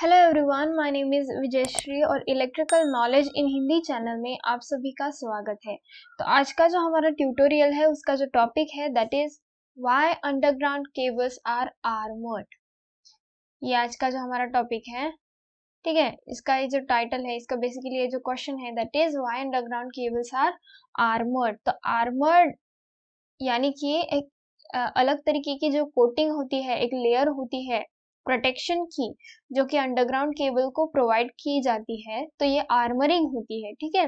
Hello everyone my name is Vijayshree और electrical knowledge in Hindi channel में आप सभी का स्वागत है तो आज का जो हमारा ट्यूटोरियल है उसका जो टॉपिक है that is why underground cables are armoured ये आज का जो हमारा टॉपिक है ठीक है इसका ये जो टाइटल है इसका बेसिकली ये जो क्वेश्चन है that is why underground cables are armoured तो आर्मर्ड यानी कि एक अलग तरीके की जो कोटिंग होती है एक लेयर होती है प्रोटेक्शन की जो कि अंडरग्राउंड केबल को प्रोवाइड की जाती है तो ये आर्मरिंग होती है ठीक है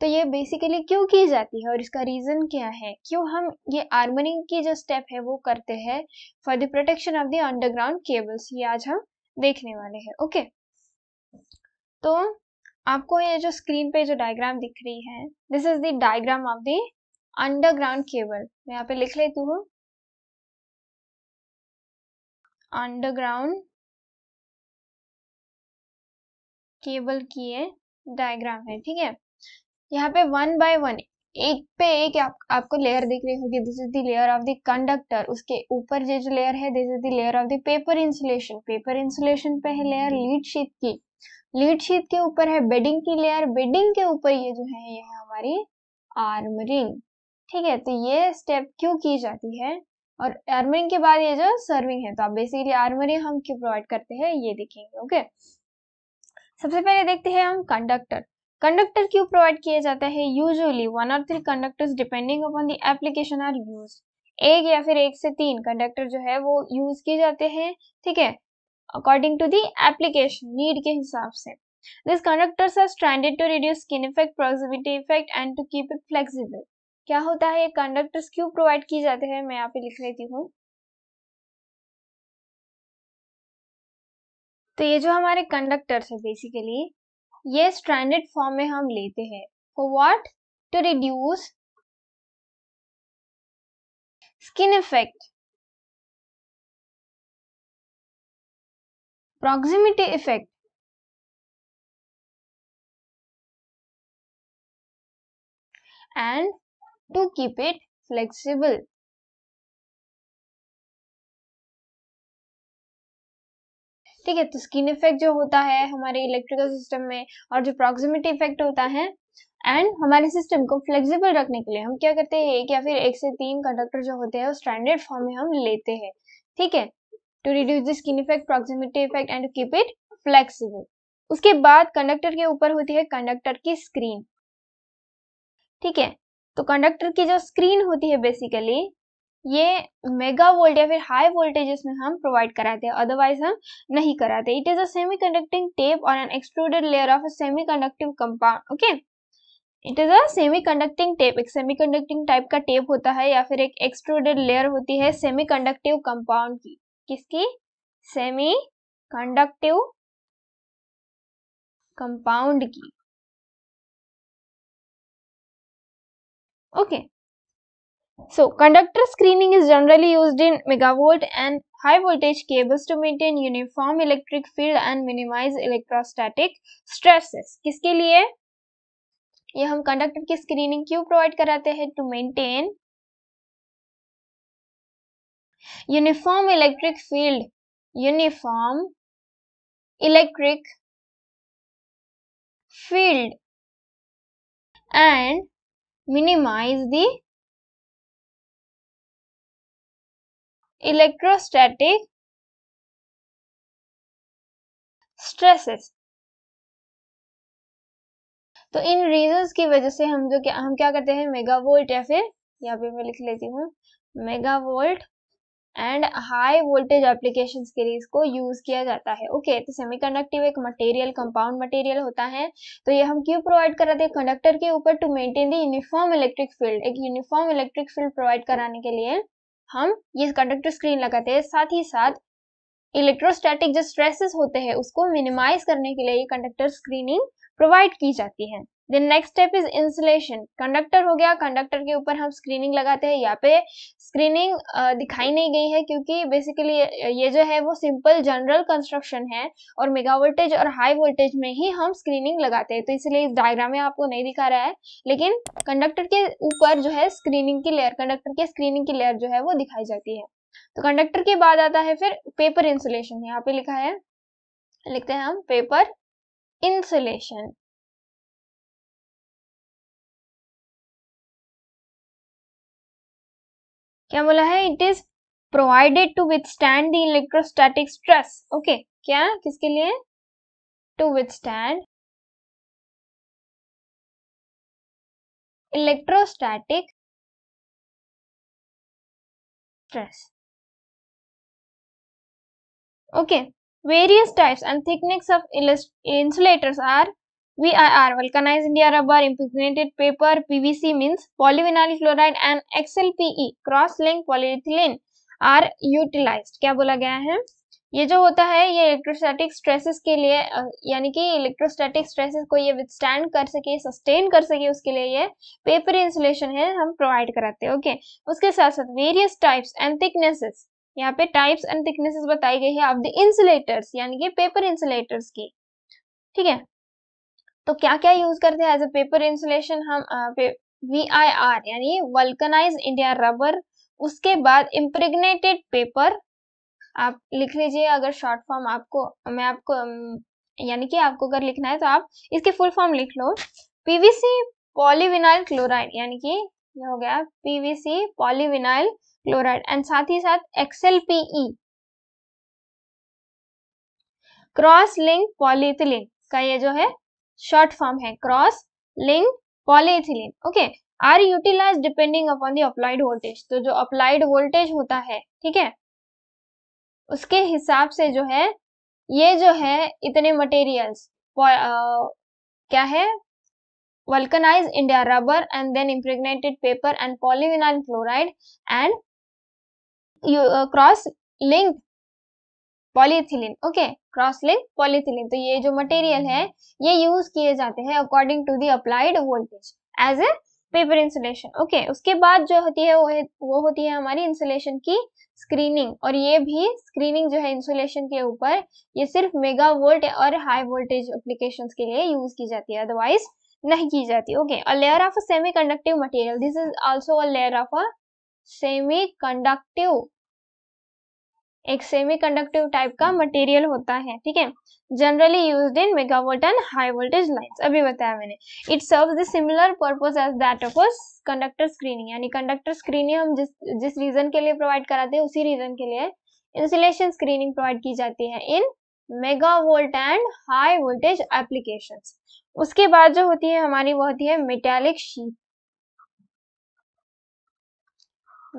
तो ये बेसिकली क्यों की जाती है और इसका रीज़न क्या है क्यों हम ये आर्मरिंग की जो स्टेप है वो करते हैं for the protection of the underground cables ये आज हम देखने वाले हैं ओके तो आपको ये जो स्क्रीन पे जो डायग्राम दिख रही है this is the diagram of the underground cable मैं यहाँ पे लिख लेती हूँ अंडरग्राउंड केबल की है डायग्राम है ठीक है यहाँ पे वन बाय वन एक पे एक आप, आपको लेयर दिख रही होगी this is layer of the conductor उसके ऊपर जो जो लेयर है this is layer of the paper insulation paper insulation पे है लेयर लीड शीट की लीड शीट के ऊपर है बेडिंग की लेयर बेडिंग के ऊपर ये जो है ये है हमारी आर्मरिंग ठीक है तो ये स्टेप क्यों की जाती है और आर्मरिंग के बाद ये जो सर्विंग है तो आप बेसिकली आर्मरिंग हम क्यों प्रोवाइड करते हैं ये देखेंगे ओके सबसे पहले देखते हैं हम कंडक्टर कंडक्टर क्यों प्रोवाइड किया जाता है यूजुअली वन और three conductors depending upon the application are use एक या फिर एक से तीन कंडक्टर जो है वो यूज किए जाते हैं ठीक है according to the application need के हिसाब से this conductors are standard to reduce skin effect proximity effect and to keep it flexible क्या होता है ये कंडक्टर्स क्यों प्रोवाइड किए जाते हैं मैं यहाँ पे लिख लेती हूँ तो ये जो हमारे कंडक्टर्स है बेसिकली ये स्ट्रैंडेड फॉर्म में हम लेते हैं for what to reduce skin effect proximity effect and to keep it flexible. ठीक है तो स्किन इफेक्ट जो होता है हमारे इलेक्ट्रिकल सिस्टम में और जो प्रॉक्सिमिटी इफेक्ट होता है एंड हमारे सिस्टम को फ्लेक्सिबल रखने के लिए हम क्या करते हैं एक या फिर एक से तीन कंडक्टर जो होते हैं वो स्टैंडर्ड फॉर्म में हम लेते हैं ठीक है to reduce the skin effect proximity effect and keep it flexible उसके बाद कंडक्टर के ऊपर होती है कंडक्टर की स्क्रीन ठीक है तो कंडक्टर की जो स्क्रीन होती है बेसिकली ये मेगा वोल्ट या फिर हाई वोल्टेज में हम प्रोवाइड कराते हैं अदरवाइज हम नहीं कराते it is a semiconducting tape और an extruded layer of a semiconductive compound okay it is a semiconducting tape एक सेमी कंडक्टिंग टाइप का टेप होता है या फिर एक एक्सट्रूडेड लेयर होती है सेमी कंडक्टिव कंपाउंड की किसकी सेमी कंडक्टिव कंपाउंड की Okay. So conductor screening is generally used in megavolt and high voltage cables to maintain uniform electric field and minimize electrostatic stresses. kiske liye ye hum conductor ki screening kyu provide karate hain to maintain uniform electric field uniform electric field and minimize the electrostatic stresses तो इन reasons की वजह से हम जो क्या हम क्या करते हैं मेगावोल्ट या फिर यहाँ पे मैं लिख लेती हूँ megavolt and high voltage application के लिए इसको यूज किया जाता है ओके okay, तो कंडक्टिव एक मटेरियल कंपाउंड मटेरियल होता है तो ये हम क्यों प्रोवाइड कराते हैं कंडक्टर के ऊपर to maintain the uniform electric field एक यूनिफॉर्म इलेक्ट्रिक फील्ड प्रोवाइड कराने के लिए हम ये कंडक्टर स्क्रीन लगाते हैं साथ ही साथ इलेक्ट्रोस्टैटिक जो स्ट्रेसेस होते हैं उसको मिनिमाइज करने के लिए ये कंडक्टर स्क्रीनिंग प्रोवाइड की जाती है then next step is insulation conductor हो गया कंडक्टर के ऊपर हम स्क्रीनिंग लगाते हैं यहाँ पे स्क्रीनिंग दिखाई नहीं गई है क्योंकि बेसिकली ये जो है वो सिंपल जनरल कंस्ट्रक्शन है और मेगा वोल्टेज और हाई वोल्टेज में ही हम स्क्रीनिंग लगाते हैं तो इसलिए इस डायग्राम में आपको नहीं दिखा रहा है लेकिन कंडक्टर के ऊपर जो है स्क्रीनिंग की लेयर कंडक्टर के स्क्रीनिंग की लेयर जो है वो दिखाई जाती है तो कंडक्टर के बाद आता है फिर पेपर इंसुलेशन यहाँ पे लिखा है लिखते हैं हम पेपर इंसुलेशन क्या बोला है it is provided to with the electrostatic stress okay क्या किसके लिए to withstand electrostatic stress okay various types and thickness of insulators are VIR vulcanized India rubber, impregnated paper, PVC means polyvinyl chloride and XLPE cross-linked polyethylene are utilized. क्या बोला गया है ये जो होता है ये इलेक्ट्रोस्टैटिक स्ट्रेसेस के लिए यानी कि इलेक्ट्रोस्टैटिक स्ट्रेसेस को ये विदस्टैंड कर सके सस्टेन कर सके उसके लिए ये पेपर इंसुलेशन है हम प्रोवाइड कराते हैं ओके उसके साथ साथ वेरियस टाइप्स एंड थिकनेसेस यहाँ पे टाइप्स एंड थिकनेसेस बताई गई है ऑफ द इंसुलेटर्स यानी कि पेपर इंसुलेटर्स की ठीक है तो क्या क्या यूज करते हैं एज ए पेपर इंसुलेशन हम वी आई आर यानी वल्कनाइज इंडिया रबर उसके बाद इम्प्रिग्नेटेड पेपर आप लिख लीजिए अगर शॉर्ट फॉर्म आपको मैं आपको यानी कि आपको अगर लिखना है तो आप इसके फुल फॉर्म लिख लो पीवीसी पॉलीविनाइल क्लोराइड यानी कि ये हो गया पीवीसी पॉलीविनाइल क्लोराइड एंड साथ ही साथ XL PE cross link polyethylene का ये जो है शॉर्ट फॉर्म है cross link polyethylene okay are utilise depending upon the applied voltage तो जो अप्लाइड वोल्टेज होता है ठीक है उसके हिसाब से जो है ये जो है इतने मटेरियल्स क्या है vulcanise India rubber and then impregnated paper and polyvinyl fluoride and cross link polyethylene okay cross link polyethylene तो ये जो मटेरियल है ये यूज किए जाते हैं according to the applied voltage as a paper insulation okay उसके बाद जो होती है वो है वो होती है हमारी इंसुलेशन की स्क्रीनिंग और ये भी स्क्रीनिंग जो है इंसुलेशन के ऊपर ये सिर्फ मेगा वोल्ट और हाई वोल्टेज अप्लीकेशन के लिए यूज की जाती है अदरवाइज नहीं की जाती okay a layer of a semiconductive material this is also a layer of a semiconductive एक सेमी कंडक्टिव टाइप का मटेरियल होता है ठीक है generally use in megavolt and high voltage line अभी बताया मैंने it serve the similar purpose as that of conductor screening यानी कंडक्टर स्क्रीनिंग हम जिस जिस रीजन के लिए प्रोवाइड कराते हैं उसी रीजन के लिए इंसुलेशन स्क्रीनिंग प्रोवाइड की जाती है in mega volt and high voltage application उसके बाद जो होती है हमारी वो होती है मेटेलिक शीट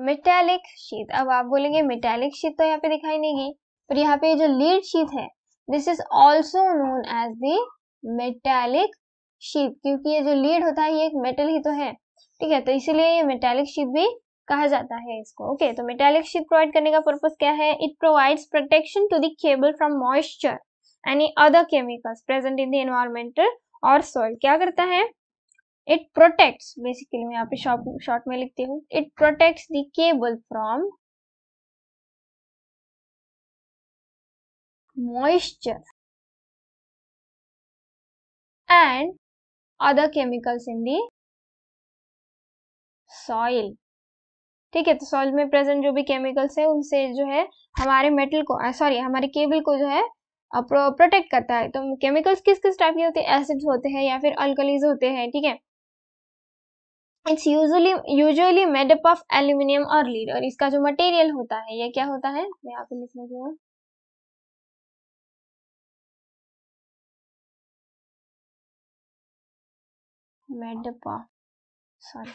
मेटेलिक शीट अब आप बोलेंगे मेटेलिक शीट तो यहाँ पे दिखाई नहीं गई पर यहाँ पे जो लीड शीट है this is also known as the sheet क्योंकि ये जो लीड होता है ये एक मेटल ही तो है ठीक है तो इसीलिए ये मेटेलिक शीट भी कहा जाता है इसको ओके okay, तो मेटेलिक शीट प्रोवाइड करने का पर्पज क्या है it provides protection to double from moisture any other chemicals present in the environmental और सॉइल क्या करता है इट प्रोटेक्ट्स बेसिकली मैं यहाँ पे शॉर्ट में लिखती हूँ it protects the cable from moisture and other chemicals in the soil ठीक है तो सॉइल में प्रेजेंट जो भी केमिकल्स है उनसे जो है हमारे मेटल को सॉरी हमारे केबल को जो है प्रोटेक्ट करता है तो केमिकल्स किस किस टाइप के होते हैं एसिड्स होते हैं या फिर अल्कलीज होते हैं ठीक है it's usually usually made up of aluminium और लीड और इसका जो मटेरियल होता है यह क्या होता है मैं आप लिखने लिख हूँ of sorry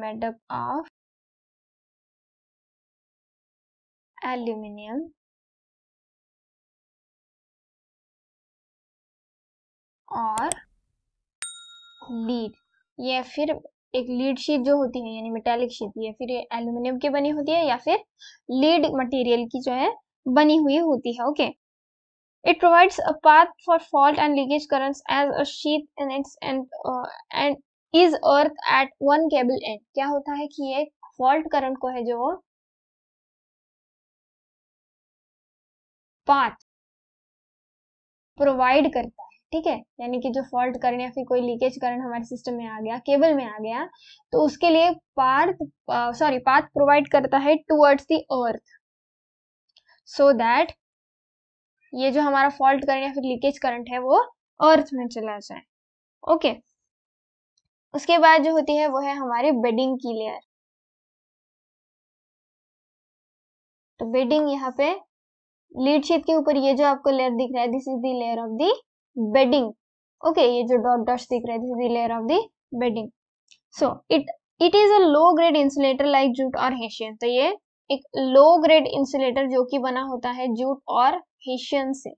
made up of aluminium और लीड या फिर एक लीड शीट जो होती है यानी मेटेलिक शीट या फिर एल्यूमिनियम की बनी होती है या फिर लीड मटेरियल की जो है बनी हुई होती है okay it provides a path for fault and leakage currents as a sheet in its end end is earth at one cable end क्या होता है कि ये फॉल्ट करंट को है जो पाथ प्रोवाइड करता है ठीक है यानी कि जो फॉल्ट करण या फिर कोई लीकेज करंट हमारे सिस्टम में आ गया केबल में आ गया तो उसके लिए पार्थ सॉरी पाथ प्रोवाइड करता है towards the earth so that ये जो हमारा फॉल्ट करंट या फिर लीकेज करंट है वो अर्थ में चला जाए ओके okay. उसके बाद जो होती है वो है हमारी बेडिंग की लेयर तो बेडिंग यहाँ पे लीड शीट के ऊपर ये जो आपको लेयर दिख रहा है this is the layer of the bedding okay ye jo dot dots dikh rahe the the layer of the bedding so it it is a low grade insulator like jute or hessian to ye ek low grade insulator jo ki bana hota hai jute or hessian se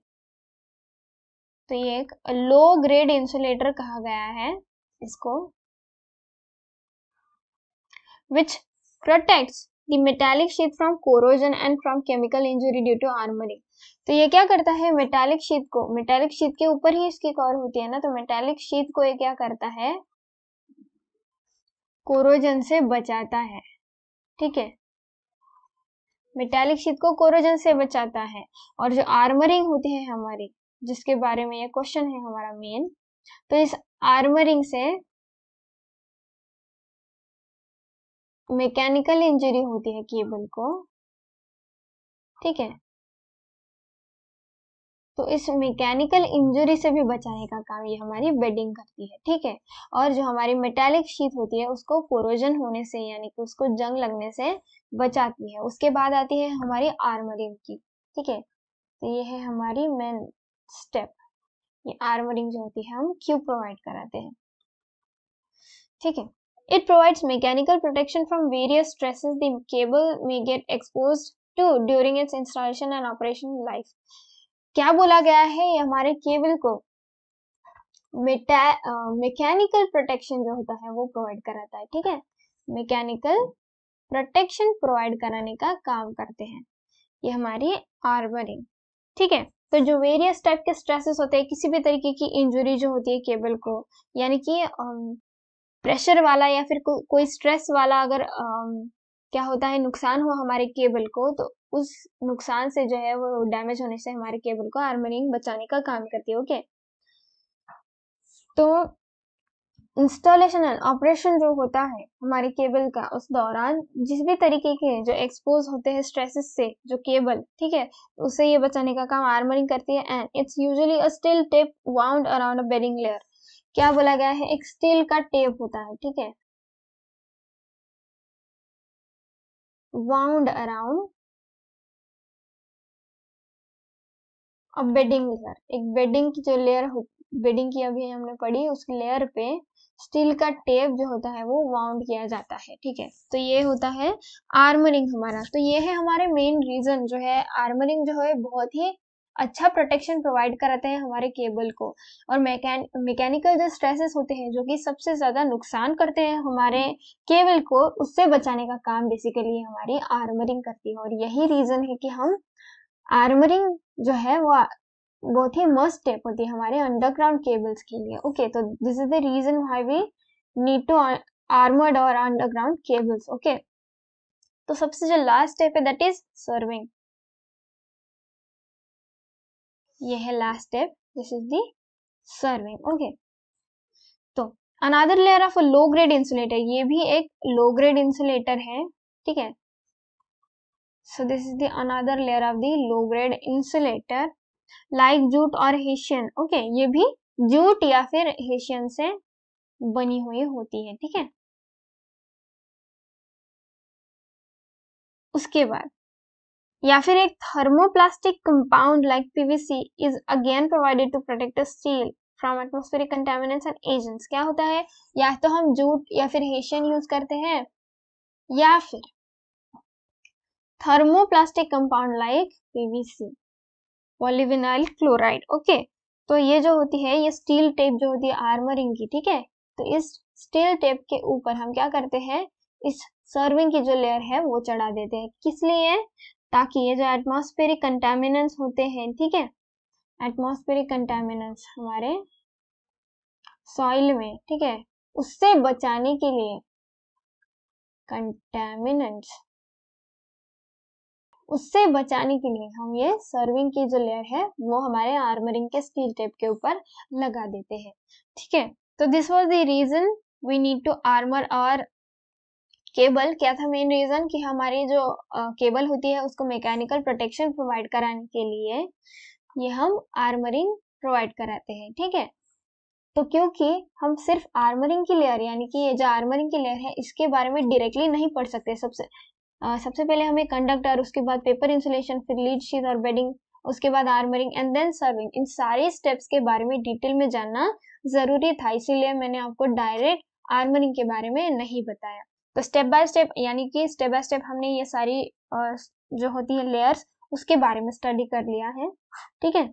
तो ये एक लो grade insulator कहा गया है इसको which protects the metallic sheet from corrosion and from chemical injury due to armoring तो ये क्या करता है मेटालिक शीत को मेटालिक शीत के ऊपर ही इसकी कोर होती है ना तो मेटालिक शीत को ये क्या करता है कोरोजन से बचाता है ठीक है मेटालिक शीत को कोरोजन से बचाता है और जो आर्मरिंग होती है हमारी जिसके बारे में ये क्वेश्चन है हमारा मेन तो इस आर्मरिंग से मैकेनिकल इंजरी होती है केबल को ठीक है तो इस मैकेनिकल इंजरी से भी बचाने का काम ये हमारी बेडिंग करती है ठीक है और जो हमारी मेटालिक शीत होती है उसको कोरोजन होने से यानी कि उसको जंग लगने से बचाती है उसके बाद आती है हमारी आर्मरिंग की ठीक है तो ये है हमारी मेन स्टेप ये आर्मरिंग जो होती है हम क्यों प्रोवाइड कराते हैं ठीक है it provides mechanical protection from various stresses the cable may get exposed to during its installation and operation life क्या बोला गया है ये हमारे केबल को मैकेनिकल प्रोटेक्शन जो होता है वो प्रोवाइड कराता है ठीक है मैकेनिकल प्रोटेक्शन प्रोवाइड कराने का काम करते हैं ये हमारी आर्मरिंग ठीक है तो जो वेरियस टाइप के स्ट्रेसेस होते हैं किसी भी तरीके की इंजुरी जो होती है केबल को यानी कि प्रेशर वाला या फिर को, कोई स्ट्रेस वाला अगर आ, क्या होता है नुकसान हो हमारे केबल को तो उस नुकसान से जो है वो डैमेज होने से हमारे केबल को आर्मरिंग बचाने का काम करती है ओके तो इंस्टॉलेशन एंड ऑपरेशन जो होता है हमारे केबल का उस दौरान जिस भी तरीके के जो एक्सपोज होते हैं स्ट्रेसेस से जो केबल ठीक है उसे ये बचाने का काम आर्मरिंग करती है and it's usually a steel tape wound around a bedding layer क्या बोला गया है एक स्टील का टेप होता है ठीक है वाउंड अराउंड अब बेडिंग लेयर एक बेडिंग की जो लेयर बेडिंग की अभी हमने पढ़ी उसकी लेयर पे स्टील का टेप जो होता है वो वाउंड किया जाता है ठीक है तो ये होता है आर्मरिंग हमारा तो ये है हमारे मेन रीजन जो है आर्मरिंग जो है बहुत ही अच्छा प्रोटेक्शन प्रोवाइड कराते हैं हमारे केबल को और मैकेन मैकेनिकल जो स्ट्रेसेस होते हैं जो कि सबसे ज़्यादा नुकसान करते हैं हमारे केबल को उससे बचाने का काम बेसिकली हमारी आर्मरिंग करती है और यही रीज़न है कि हम आर्मरिंग जो है वो बहुत ही मस्ट स्टेप होती है हमारे अंडरग्राउंड केबल्स के लिए ओके तो this is the reason why we need to armoured our underground cables okay तो सबसे जो लास्ट स्टेप है दैट इज सर्विंग ये है last step this is the serving okay तो another layer of a low grade insulator ये भी एक लो ग्रेड इंसुलेटर है ठीक है so this is the another layer of the low grade insulator like jute or hessian okay ये भी jute या फिर हेशियन से बनी हुई होती है ठीक है उसके बाद या फिर एक thermoplastic compound like PVC is again provided to protect steel from atmospheric contaminants and agents क्या होता है या तो हम जूट या फिर हेशियन यूज करते हैं या फिर thermoplastic compound like PVC polyvinyl chloride okay तो ये जो होती है ये स्टील टेप जो होती है आर्मरिंग की ठीक है तो इस स्टील टेप के ऊपर हम क्या करते हैं इस सर्विंग की जो लेयर है वो चढ़ा देते हैं किस लिए ताकि ये जो एटमोस्फेरिक कंटेमिनेंस होते हैं ठीक है एटमोस्फेरिक कंटेमिनेंस हमारे सॉइल में ठीक है उससे बचाने के लिए कंटामिनेंट्स उससे बचाने के लिए हम ये सर्विंग की जो लेयर है वो हमारे आर्मरिंग के स्टील टेप के ऊपर लगा देते हैं ठीक है तो this was the reason we need to armour our cable क्या था मेन रीजन कि हमारी जो केबल uh, होती है उसको मैकेनिकल प्रोटेक्शन प्रोवाइड कराने के लिए ये हम आर्मरिंग प्रोवाइड कराते हैं ठीक है तो क्योंकि हम सिर्फ आर्मरिंग की लेयर यानी कि ये जो आर्मरिंग की लेयर है इसके बारे में डायरेक्टली नहीं पढ़ सकते सबसे सबसे पहले हमें कंडक्टर उसके बाद पेपर इंसुलेशन फिर लीड शीट और बेडिंग उसके बाद आर्मरिंग एंड देन सर्विंग इन सारे स्टेप्स के बारे में डिटेल में जानना जरूरी था इसीलिए मैंने आपको डायरेक्ट आर्मरिंग के बारे में नहीं बताया तो स्टेप बाय स्टेप यानी कि स्टेप बाय स्टेप हमने ये सारी जो होती है लेयर्स उसके बारे में स्टडी कर लिया है ठीक है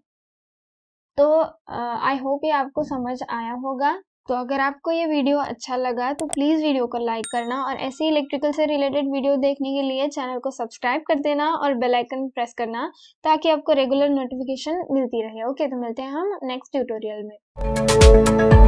तो आई होप ये आपको समझ आया होगा तो अगर आपको ये वीडियो अच्छा लगा तो प्लीज़ वीडियो को लाइक करना और ऐसे इलेक्ट्रिकल से रिलेटेड वीडियो देखने के लिए चैनल को सब्सक्राइब कर देना और बेल आइकन प्रेस करना ताकि आपको रेगुलर नोटिफिकेशन मिलती रहे ओके तो मिलते हैं हम नेक्स्ट ट्यूटोरियल में